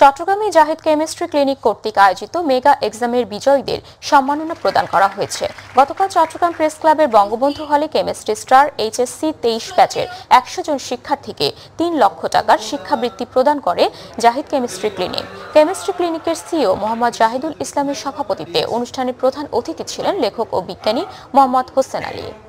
চট্টগ্রামে Zahid chemistry clinic কর্তৃক আয়োজিত মেগা এক্সামের বিজয়ীদের সম্মাননা প্রদান করা হয়েছে গতকাল চট্টগ্রাম প্রেস ক্লাবের বঙ্গবন্ধু হলে কেমিস্ট্রি স্টার এইচএসসি তেইশ ব্যাচের একশো জন শিক্ষার্থীকে তিন লক্ষ টাকার শিক্ষাবৃত্তি প্রদান করে জাহিদ কেমিস্ট্রি ক্লিনিক কেমিস্ট্রি ক্লিনিকের সিও মোহাম্মদ জাহিদুল ইসলামের সভাপতিত্বে অনুষ্ঠানে প্রধান অতিথি ছিলেন লেখক ও বিজ্ঞানী মোহাম্মদ হোসেন আলী